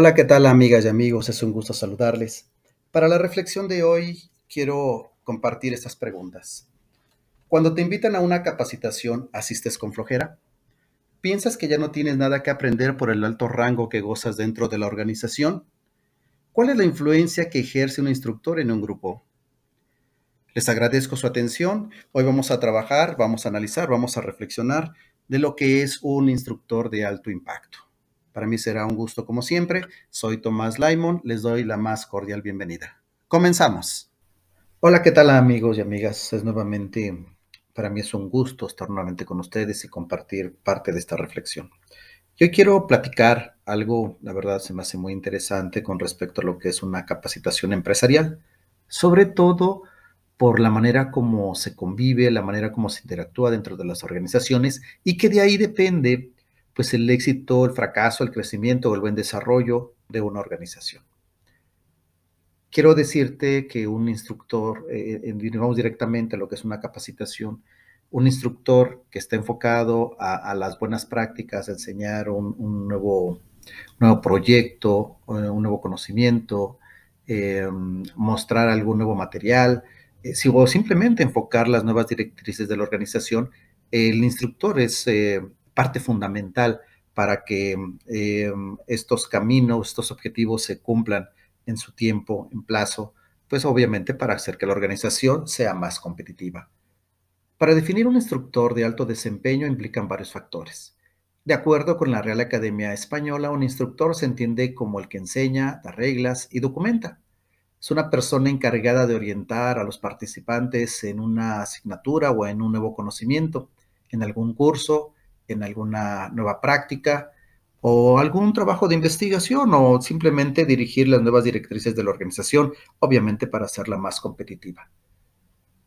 Hola, ¿qué tal amigas y amigos? Es un gusto saludarles. Para la reflexión de hoy quiero compartir estas preguntas. Cuando te invitan a una capacitación, ¿asistes con flojera? ¿Piensas que ya no tienes nada que aprender por el alto rango que gozas dentro de la organización? ¿Cuál es la influencia que ejerce un instructor en un grupo? Les agradezco su atención. Hoy vamos a trabajar, vamos a analizar, vamos a reflexionar de lo que es un instructor de alto impacto. Para mí será un gusto como siempre. Soy Tomás Laimon, les doy la más cordial bienvenida. Comenzamos. Hola, ¿qué tal amigos y amigas? Es nuevamente, para mí es un gusto estar nuevamente con ustedes y compartir parte de esta reflexión. Yo quiero platicar algo, la verdad se me hace muy interesante con respecto a lo que es una capacitación empresarial, sobre todo por la manera como se convive, la manera como se interactúa dentro de las organizaciones y que de ahí depende pues el éxito, el fracaso, el crecimiento o el buen desarrollo de una organización. Quiero decirte que un instructor, eh, eh, vamos directamente a lo que es una capacitación, un instructor que está enfocado a, las buenas prácticas, a enseñar un, nuevo, nuevo proyecto, eh, un nuevo conocimiento, mostrar algún nuevo material, si, o simplemente enfocar las nuevas directrices de la organización, el instructor es parte fundamental para que eh, estos caminos, estos objetivos se cumplan en su tiempo, en plazo, pues obviamente para hacer que la organización sea más competitiva. Para definir un instructor de alto desempeño implican varios factores. De acuerdo con la Real Academia Española, un instructor se entiende como el que enseña, da reglas y documenta. Es una persona encargada de orientar a los participantes en una asignatura o en un nuevo conocimiento, en algún curso, en alguna nueva práctica o algún trabajo de investigación o simplemente dirigir las nuevas directrices de la organización, obviamente para hacerla más competitiva.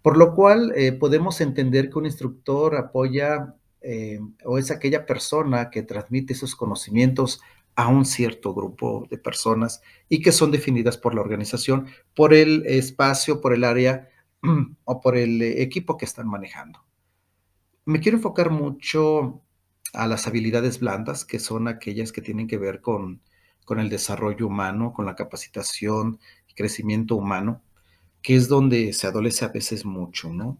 Por lo cual eh, podemos entender que un instructor apoya eh, o es aquella persona que transmite esos conocimientos a un cierto grupo de personas y que son definidas por la organización, por el espacio, por el área o por el eh, equipo que están manejando. Me quiero enfocar mucho a las habilidades blandas, que son aquellas que tienen que ver con, con el desarrollo humano, con la capacitación y crecimiento humano, que es donde se adolece a veces mucho, ¿no?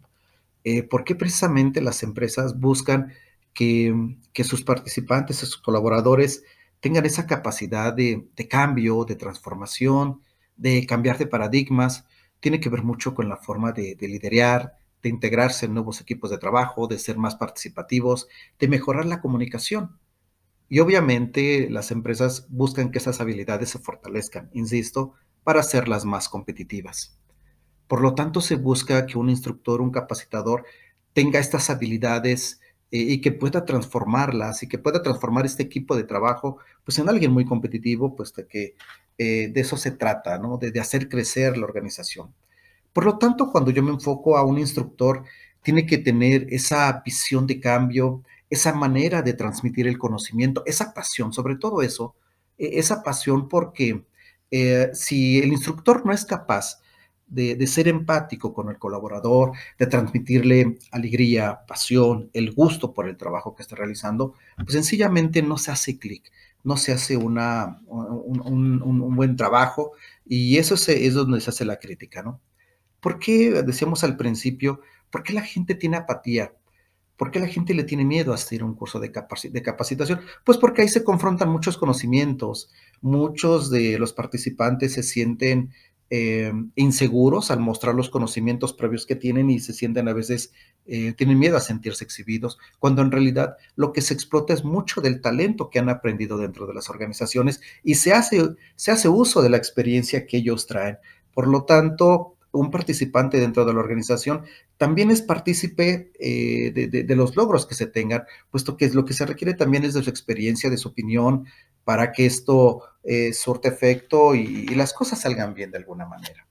Eh, ¿Por qué precisamente las empresas buscan que, sus participantes, sus colaboradores tengan esa capacidad de, cambio, de transformación, de cambiar de paradigmas? Tiene que ver mucho con la forma de, de liderar, de integrarse en nuevos equipos de trabajo, de ser más participativos, de mejorar la comunicación. Y obviamente las empresas buscan que esas habilidades se fortalezcan, insisto, para hacerlas más competitivas. Por lo tanto, se busca que un instructor, un capacitador, tenga estas habilidades eh, y que pueda transformarlas y que pueda transformar este equipo de trabajo pues, en alguien muy competitivo, puesto que eh, de eso se trata, ¿no? de hacer crecer la organización. Por lo tanto, cuando yo me enfoco a un instructor, tiene que tener esa visión de cambio, esa manera de transmitir el conocimiento, esa pasión, sobre todo eso, e-, esa pasión porque eh, si el instructor no es capaz de, ser empático con el colaborador, de transmitirle alegría, pasión, el gusto por el trabajo que está realizando, pues sencillamente no se hace clic, no se hace una, un, buen trabajo y eso es, es donde se hace la crítica, ¿no? ¿Por qué, decíamos al principio, por qué la gente tiene apatía? ¿Por qué la gente le tiene miedo a hacer un curso de, capacitación? Pues porque ahí se confrontan muchos conocimientos. Muchos de los participantes se sienten eh, inseguros al mostrar los conocimientos previos que tienen y se sienten a veces, eh, tienen miedo a sentirse exhibidos, cuando en realidad lo que se explota es mucho del talento que han aprendido dentro de las organizaciones y se hace, se hace uso de la experiencia que ellos traen. Por lo tanto, un participante dentro de la organización también es partícipe eh, de, los logros que se tengan, puesto que lo que se requiere también es de su experiencia, de su opinión, para que esto eh, surte efecto y, las cosas salgan bien de alguna manera.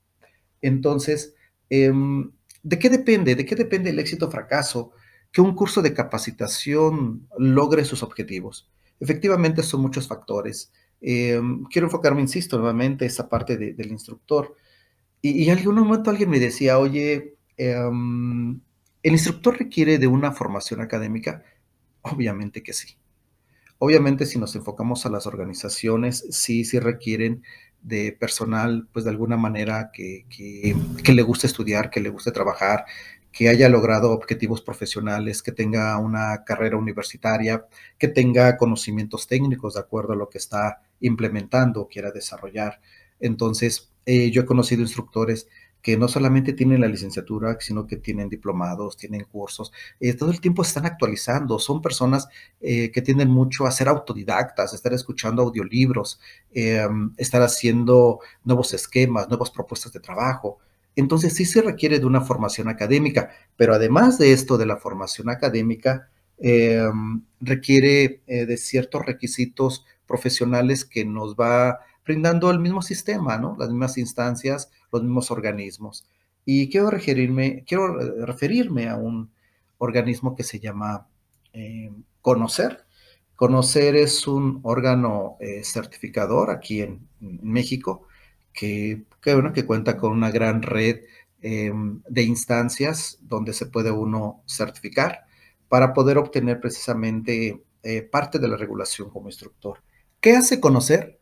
Entonces, em, ¿de qué depende? ¿De qué depende el éxito o fracaso? Que un curso de capacitación logre sus objetivos. Efectivamente, son muchos factores. Em, quiero enfocarme, insisto, nuevamente, esa parte del instructor. Y, en algún momento alguien me decía, oye, em, ¿el instructor requiere de una formación académica? Obviamente que sí. Obviamente si nos enfocamos a las organizaciones, sí, sí requieren de personal, pues de alguna manera que, que le guste estudiar, que le guste trabajar, que haya logrado objetivos profesionales, que tenga una carrera universitaria, que tenga conocimientos técnicos de acuerdo a lo que está implementando o quiera desarrollar. Entonces, eh, yo he conocido instructores que no solamente tienen la licenciatura, sino que tienen diplomados, tienen cursos, eh, todo el tiempo están actualizando, son personas eh, que tienden mucho a ser autodidactas, estar escuchando audiolibros, em, estar haciendo nuevos esquemas, nuevas propuestas de trabajo. Entonces sí se requiere de una formación académica, pero además de esto de la formación académica, em, requiere de ciertos requisitos profesionales que nos va brindando el mismo sistema, ¿no? las mismas instancias, los mismos organismos. Y quiero referirme, quiero eh, referirme a un organismo que se llama eh, Conocer. Conocer es un órgano eh, certificador aquí en, México que, que cuenta con una gran red em, de instancias donde se puede uno certificar para poder obtener precisamente parte de la regulación como instructor. ¿Qué hace conocer?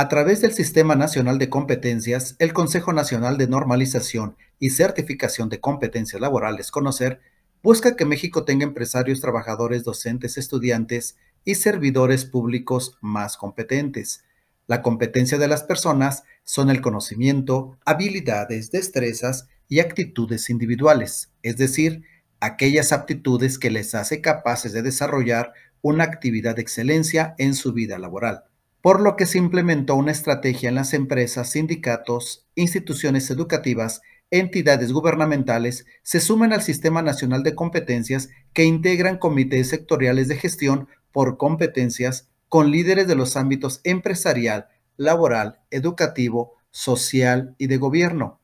A través del Sistema Nacional de Competencias, el Consejo Nacional de Normalización y Certificación de Competencias Laborales, Conocer, busca que México tenga empresarios, trabajadores, docentes, estudiantes y servidores públicos más competentes. La competencia de las personas son el conocimiento, habilidades, destrezas y actitudes individuales, es decir, aquellas aptitudes que les hace capaces de desarrollar una actividad de excelencia en su vida laboral por lo que se implementó una estrategia en las empresas, sindicatos, instituciones educativas, entidades gubernamentales, se sumen al Sistema Nacional de Competencias que integran comités sectoriales de gestión por competencias con líderes de los ámbitos empresarial, laboral, educativo, social y de gobierno.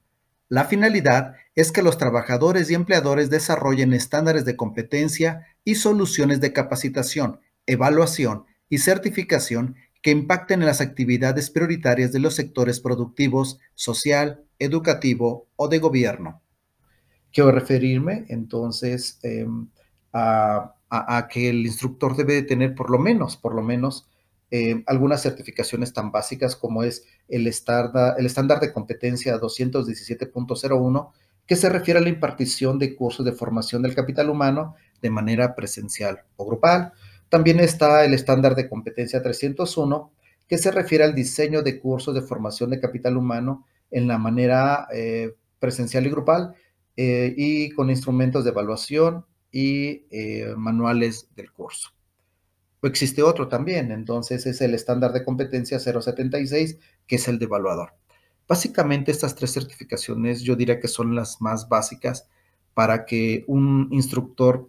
La finalidad es que los trabajadores y empleadores desarrollen estándares de competencia y soluciones de capacitación, evaluación y certificación que impacten en las actividades prioritarias de los sectores productivos, social, educativo o de gobierno. Quiero referirme entonces em, a, que el instructor debe tener por lo menos, por lo menos, em, algunas certificaciones tan básicas como es el el estándar de competencia 217.01, que se refiere a la impartición de cursos de formación del capital humano de manera presencial o grupal, también está el estándar de competencia 301, que se refiere al diseño de cursos de formación de capital humano en la manera eh, presencial y grupal eh, y con instrumentos de evaluación y eh, manuales del curso. Existe otro también, entonces es el estándar de competencia 076, que es el de evaluador. Básicamente estas tres certificaciones yo diría que son las más básicas para que un instructor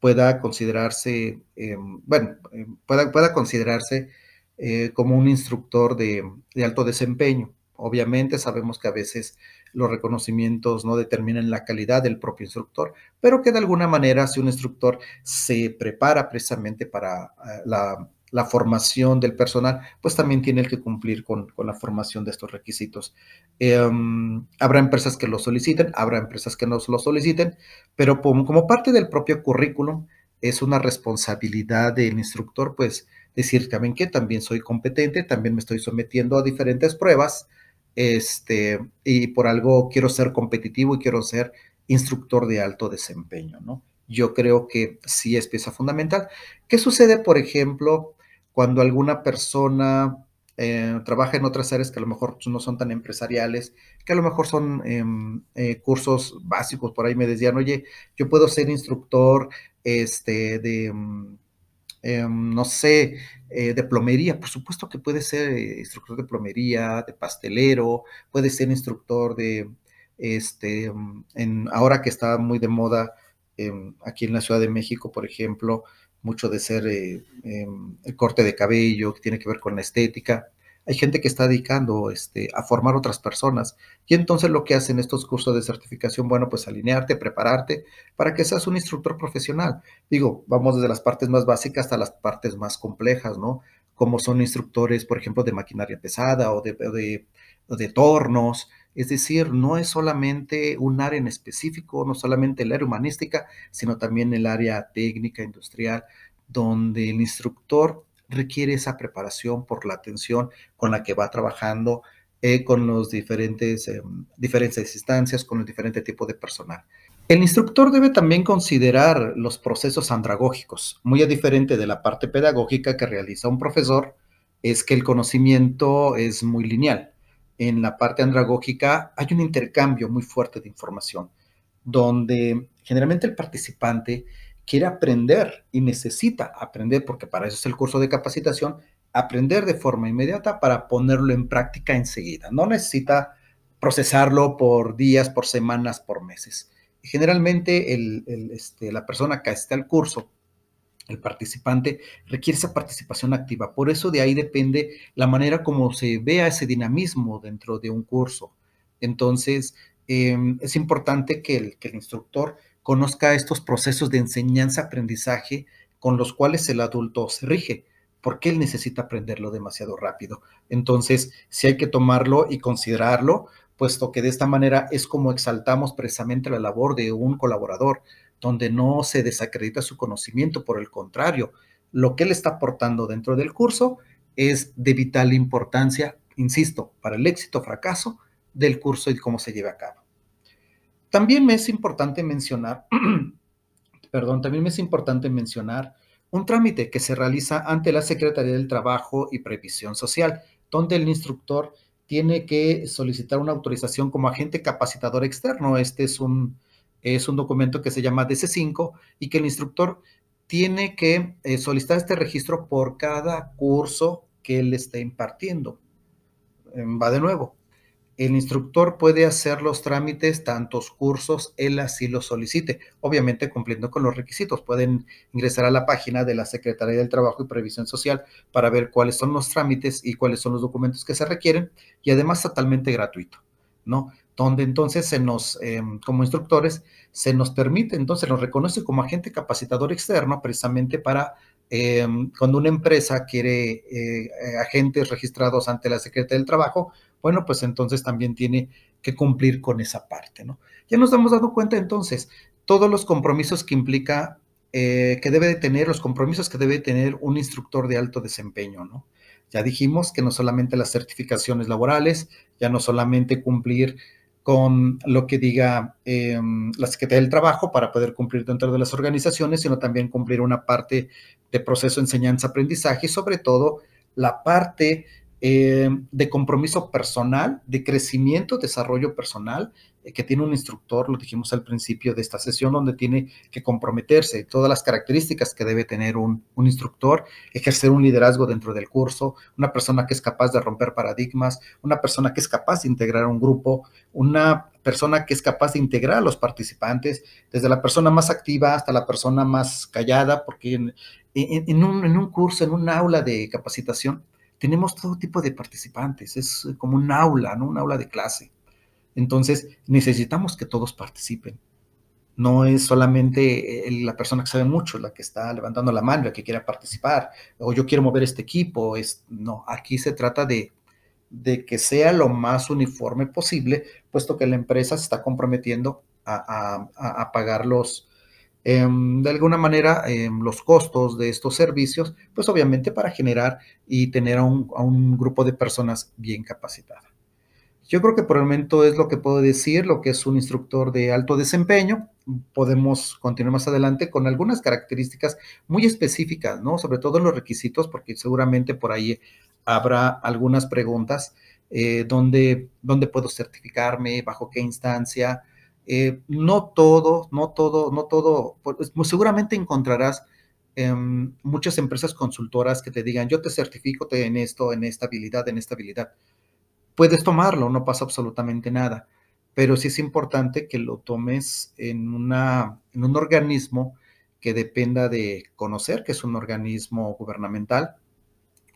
pueda considerarse, eh, bueno, eh, pueda, pueda considerarse eh, como un instructor de, de, alto desempeño. Obviamente sabemos que a veces los reconocimientos no determinan la calidad del propio instructor, pero que de alguna manera si un instructor se prepara precisamente para la, la formación del personal, pues también tiene que cumplir con, la formación de estos requisitos. Em, habrá empresas que lo soliciten, habrá empresas que no lo soliciten, pero como, parte del propio currículum, es una responsabilidad del instructor, pues decir también que también soy competente, también me estoy sometiendo a diferentes pruebas, este, y por algo quiero ser competitivo y quiero ser instructor de alto desempeño, ¿no? Yo creo que sí es pieza fundamental. ¿Qué sucede, por ejemplo, cuando alguna persona eh, trabaja en otras áreas que a lo mejor no son tan empresariales, que a lo mejor son em, eh, cursos básicos, por ahí me decían, oye, yo puedo ser instructor este, de, mm, em, no sé, eh, de plomería, por supuesto que puede ser instructor de plomería, de pastelero, puede ser instructor de, este, mm, en, ahora que está muy de moda em, aquí en la Ciudad de México, por ejemplo, mucho de ser eh, em, el corte de cabello, que tiene que ver con la estética. Hay gente que está dedicando este, a formar otras personas. Y entonces lo que hacen estos cursos de certificación, bueno, pues alinearte, prepararte para que seas un instructor profesional. Digo, vamos desde las partes más básicas hasta las partes más complejas, ¿no? Como son instructores, por ejemplo, de maquinaria pesada o de, de tornos, es decir, no es solamente un área en específico, no solamente el área humanística, sino también el área técnica, industrial, donde el instructor requiere esa preparación por la atención con la que va trabajando eh, con los diferentes, eh, diferentes instancias, con el diferente tipo de personal. El instructor debe también considerar los procesos andragógicos, muy diferente de la parte pedagógica que realiza un profesor, es que el conocimiento es muy lineal en la parte andragógica hay un intercambio muy fuerte de información, donde generalmente el participante quiere aprender y necesita aprender, porque para eso es el curso de capacitación, aprender de forma inmediata para ponerlo en práctica enseguida. No necesita procesarlo por días, por semanas, por meses. Generalmente este, la persona que está el curso el participante requiere esa participación activa. Por eso de ahí depende la manera como se vea ese dinamismo dentro de un curso. Entonces, em, es importante que el, que el instructor conozca estos procesos de enseñanza-aprendizaje con los cuales el adulto se rige, porque él necesita aprenderlo demasiado rápido. Entonces, si hay que tomarlo y considerarlo, puesto que de esta manera es como exaltamos precisamente la labor de un colaborador, donde no se desacredita su conocimiento, por el contrario, lo que él está aportando dentro del curso es de vital importancia, insisto, para el éxito o fracaso del curso y cómo se lleva a cabo. También me es importante mencionar, perdón, también me es importante mencionar un trámite que se realiza ante la Secretaría del Trabajo y Previsión Social, donde el instructor tiene que solicitar una autorización como agente capacitador externo. Este es un, es un documento que se llama DC5 y que el instructor tiene que eh, solicitar este registro por cada curso que él esté impartiendo. Em, va de nuevo. El instructor puede hacer los trámites tantos cursos él así lo solicite, obviamente cumpliendo con los requisitos. Pueden ingresar a la página de la Secretaría del Trabajo y Previsión Social para ver cuáles son los trámites y cuáles son los documentos que se requieren y además totalmente gratuito, ¿no? donde entonces se nos, em, como instructores, se nos permite, entonces nos reconoce como agente capacitador externo precisamente para em, cuando una empresa quiere eh, eh, agentes registrados ante la Secretaría del Trabajo, bueno, pues entonces también tiene que cumplir con esa parte, ¿no? Ya nos hemos dado cuenta entonces todos los compromisos que implica, eh, que debe de tener, los compromisos que debe tener un instructor de alto desempeño, ¿no? Ya dijimos que no solamente las certificaciones laborales, ya no solamente cumplir con lo que diga em, la Secretaría del Trabajo para poder cumplir dentro de las organizaciones, sino también cumplir una parte de proceso enseñanza-aprendizaje y sobre todo la parte eh, de compromiso personal, de crecimiento, desarrollo personal, eh, que tiene un instructor, lo dijimos al principio de esta sesión, donde tiene que comprometerse, todas las características que debe tener un, instructor, ejercer un liderazgo dentro del curso, una persona que es capaz de romper paradigmas, una persona que es capaz de integrar un grupo, una persona que es capaz de integrar a los participantes, desde la persona más activa hasta la persona más callada, porque en, un, en un curso, en un aula de capacitación, tenemos todo tipo de participantes, es eh, como un aula, ¿no? Un aula de clase. Entonces, necesitamos que todos participen. No es solamente eh, la persona que sabe mucho la que está levantando la mano, la que quiera participar, o yo quiero mover este equipo. Es, no, aquí se trata de, que sea lo más uniforme posible, puesto que la empresa se está comprometiendo a, a, a pagar los, Em, de alguna manera em, los costos de estos servicios, pues obviamente para generar y tener a un, a un grupo de personas bien capacitada. Yo creo que por el momento es lo que puedo decir, lo que es un instructor de alto desempeño. Podemos continuar más adelante con algunas características muy específicas, ¿no? Sobre todo los requisitos, porque seguramente por ahí habrá algunas preguntas. Eh, ¿Dónde puedo certificarme? ¿Bajo qué instancia? Eh, no todo, no todo, no todo, pues, seguramente encontrarás em, muchas empresas consultoras que te digan, yo te certifico en esto, en esta habilidad, en esta habilidad. Puedes tomarlo, no pasa absolutamente nada, pero sí es importante que lo tomes en, un organismo que dependa de conocer, que es un organismo gubernamental,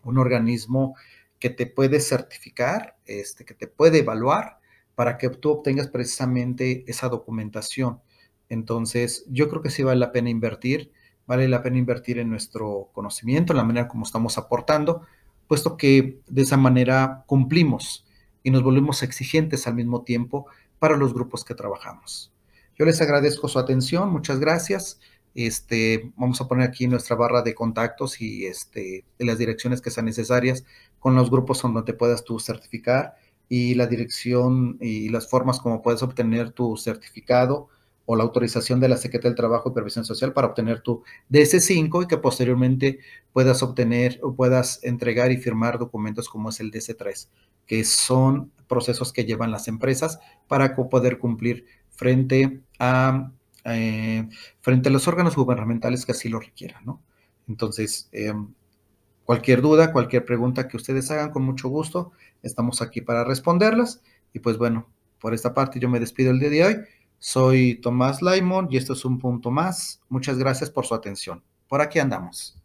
un organismo que te puede certificar, este, que te puede evaluar para que tú obtengas precisamente esa documentación. Entonces, yo creo que sí vale la pena invertir, vale la pena invertir en nuestro conocimiento, en la manera como estamos aportando, puesto que de esa manera cumplimos y nos volvemos exigentes al mismo tiempo para los grupos que trabajamos. Yo les agradezco su atención, muchas gracias. Este, vamos a poner aquí nuestra barra de contactos y este, de las direcciones que sean necesarias con los grupos donde te puedas tú certificar y la dirección y las formas como puedes obtener tu certificado o la autorización de la Secretaría del Trabajo y Previsión Social para obtener tu ds 5 y que posteriormente puedas obtener o puedas entregar y firmar documentos como es el ds 3 que son procesos que llevan las empresas para poder cumplir frente a, eh, frente a los órganos gubernamentales que así lo requieran, Entonces, em, Cualquier duda, cualquier pregunta que ustedes hagan, con mucho gusto, estamos aquí para responderlas. Y pues bueno, por esta parte yo me despido el día de hoy. Soy Tomás Laimon y esto es un punto más. Muchas gracias por su atención. Por aquí andamos.